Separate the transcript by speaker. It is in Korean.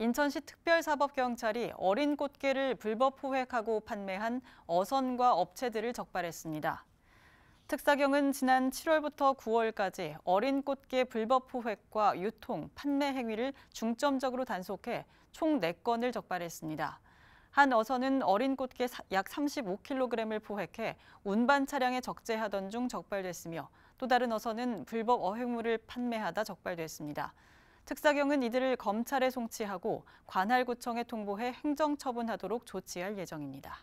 Speaker 1: 인천시 특별사법경찰이 어린 꽃게를 불법 포획하고 판매한 어선과 업체들을 적발했습니다. 특사경은 지난 7월부터 9월까지 어린 꽃게 불법 포획과 유통, 판매 행위를 중점적으로 단속해 총 4건을 적발했습니다. 한 어선은 어린 꽃게 약 35kg을 포획해 운반 차량에 적재하던 중 적발됐으며 또 다른 어선은 불법 어획물을 판매하다 적발됐습니다. 특사경은 이들을 검찰에 송치하고 관할구청에 통보해 행정처분하도록 조치할 예정입니다.